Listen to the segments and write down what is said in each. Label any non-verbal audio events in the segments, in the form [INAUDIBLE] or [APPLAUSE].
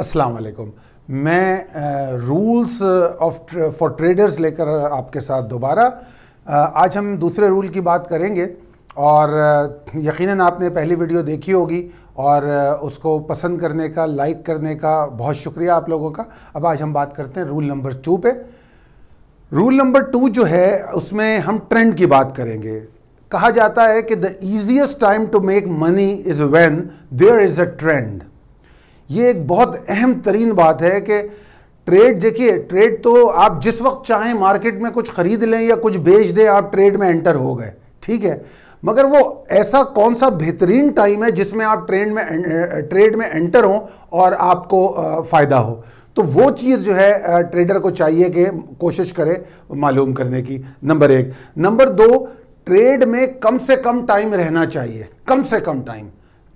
अस्सलाम वालेकुम मैं रूल्स ऑफ फॉर ट्रेडर्स लेकर आपके साथ दोबारा आज हम दूसरे रूल की बात करेंगे और यकीनन आपने पहली वीडियो देखी होगी और उसको पसंद करने का लाइक करने का बहुत शुक्रिया आप लोगों का अब आज हम बात करते हैं रूल नंबर टू पे रूल नंबर टू जो है उसमें हम ट्रेंड की बात करेंगे कहा जाता है कि the easiest time to make money is when there is a trend ये एक बहुत अहम तरीन बात है कि ट्रेड देखिए ट्रेड तो आप जिस वक्त चाहें मार्केट में कुछ ख़रीद लें या कुछ बेच दें आप ट्रेड में एंटर हो गए ठीक है मगर वो ऐसा कौन सा बेहतरीन टाइम है जिसमें आप ट्रेंड में ट्रेड अं, अं, में एंटर हो और आपको फ़ायदा हो तो वो चीज़ जो है ट्रेडर को चाहिए कि कोशिश करे मालूम करने की नंबर एक नंबर दो ट्रेड में कम से कम टाइम रहना चाहिए कम से कम टाइम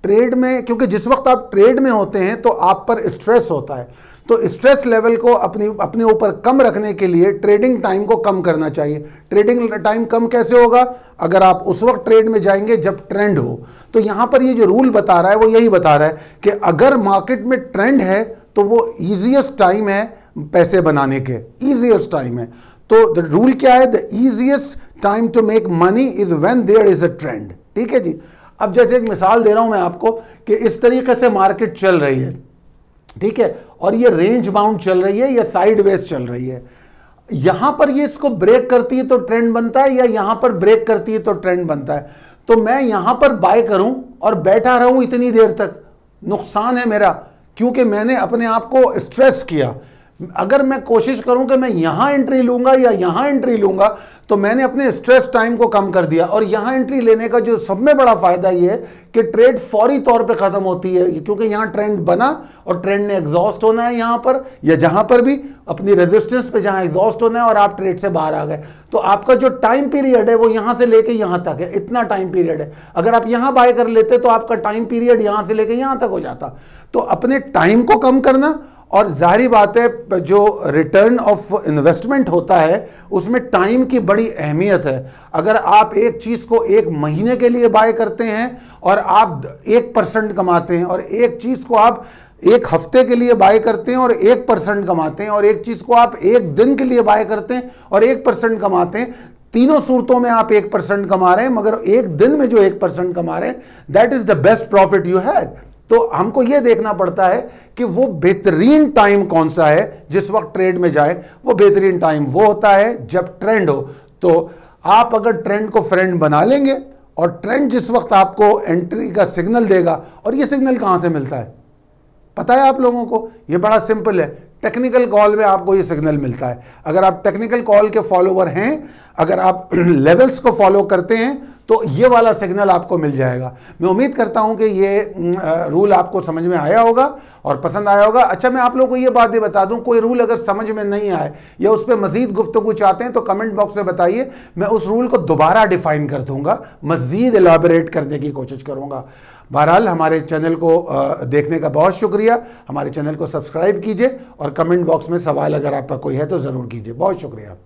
ट्रेड में क्योंकि जिस वक्त आप ट्रेड में होते हैं तो आप पर स्ट्रेस होता है तो स्ट्रेस लेवल को अपनी अपने ऊपर कम रखने के लिए ट्रेडिंग टाइम को कम करना चाहिए ट्रेडिंग टाइम कम कैसे होगा अगर आप उस वक्त ट्रेड में जाएंगे जब ट्रेंड हो तो यहां पर ये जो रूल बता रहा है वो यही बता रहा है कि अगर मार्केट में ट्रेंड है तो वो ईजिएस्ट टाइम है पैसे बनाने के ईजिएस्ट टाइम है तो द रूल क्या है the easiest time to make money is when there is a trend ठीक है जी अब जैसे एक मिसाल दे रहा हूं मैं आपको कि इस तरीके से मार्केट चल रही है ठीक है और ये रेंज बाउंड चल रही है या साइडवेज चल रही है यहां पर ये इसको ब्रेक करती है तो ट्रेंड बनता है या यहां पर ब्रेक करती है तो ट्रेंड बनता है तो मैं यहां पर बाय करूं और बैठा रहूं इतनी देर तक नुकसान है मेरा क्योंकि मैंने अपने आप को स्ट्रेस किया अगर मैं कोशिश करूं कि मैं यहां एंट्री लूंगा या यहां एंट्री लूंगा तो मैंने अपने स्ट्रेस टाइम को कम कर दिया और यहां एंट्री लेने का जो सब में बड़ा फायदा यह है कि ट्रेड फौरी तौर पे खत्म होती है क्योंकि यहां ट्रेंड बना और ट्रेंड ने एग्जॉस्ट होना है यहां पर या जहां पर भी अपनी रेजिस्टेंस पे जहां एग्जॉस्ट होना है और आप ट्रेड से बाहर आ गए तो आपका जो टाइम पीरियड है वो यहां से लेके यहां तक है इतना टाइम पीरियड है अगर आप यहां बाय कर लेते तो आपका टाइम पीरियड यहां से लेके यहां तक हो जाता तो अपने टाइम को कम करना और जाहरी बात है जो रिटर्न ऑफ इन्वेस्टमेंट होता है उसमें टाइम की बड़ी अहमियत है अगर आप एक चीज़ को एक महीने के लिए बाय करते हैं और आप एक परसेंट कमाते हैं और एक चीज़ को आप एक हफ्ते के लिए बाय करते हैं और एक परसेंट कमाते हैं और एक चीज़ को आप एक दिन के लिए बाय करते हैं और एक परसेंट कमाते हैं तीनों सूरतों में आप एक परसेंट कमा रहे हैं मगर एक दिन में जो एक परसेंट कमा रहे हैं that is the best profit you had तो हमको यह देखना पड़ता है कि वो बेहतरीन टाइम कौन सा है जिस वक्त ट्रेड में जाए वो बेहतरीन टाइम वो होता है जब ट्रेंड हो तो आप अगर ट्रेंड को फ्रेंड बना लेंगे और ट्रेंड जिस वक्त आपको एंट्री का सिग्नल देगा और ये सिग्नल कहां से मिलता है पता है आप लोगों को ये बड़ा सिंपल है टेक्निकल कॉल में आपको ये सिग्नल मिलता है अगर आप टेक्निकल कॉल के फॉलोवर हैं अगर आप [CLEARS THROAT] लेवल्स को फॉलो करते हैं तो ये वाला सिग्नल आपको मिल जाएगा मैं उम्मीद करता हूँ कि ये रूल आपको समझ में आया होगा और पसंद आया होगा अच्छा मैं आप लोगों को ये बात भी बता दूँ कोई रूल अगर समझ में नहीं आए या उस पर मजीद गुफ्तु चाहते हैं तो कमेंट बॉक्स में बताइए मैं उस रूल को दोबारा डिफाइन कर दूँगा मज़ीद एलाबरेट करने की कोशिश करूँगा बहरहाल हमारे चैनल को देखने का बहुत शुक्रिया हमारे चैनल को सब्सक्राइब कीजिए और कमेंट बॉक्स में सवाल अगर आपका कोई है तो ज़रूर कीजिए बहुत शुक्रिया